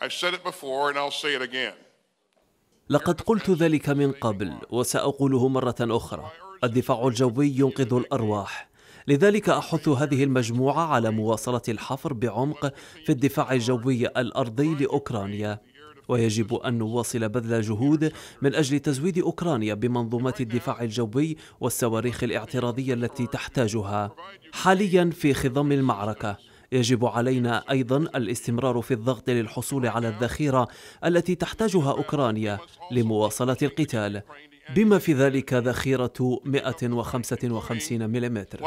I've said it before and I'll say it again. لقد قلت ذلك من قبل وسأقوله مرة أخرى الدفاع الجوي ينقذ الأرواح لذلك أحث هذه المجموعة على مواصلة الحفر بعمق في الدفاع الجوي الأرضي لأوكرانيا ويجب أن نواصل بذل جهود من أجل تزويد أوكرانيا بمنظومات الدفاع الجوي والصواريخ الاعتراضية التي تحتاجها حاليا في خضم المعركة يجب علينا أيضا الاستمرار في الضغط للحصول على الذخيرة التي تحتاجها أوكرانيا لمواصلة القتال بما في ذلك ذخيرة 155 ملم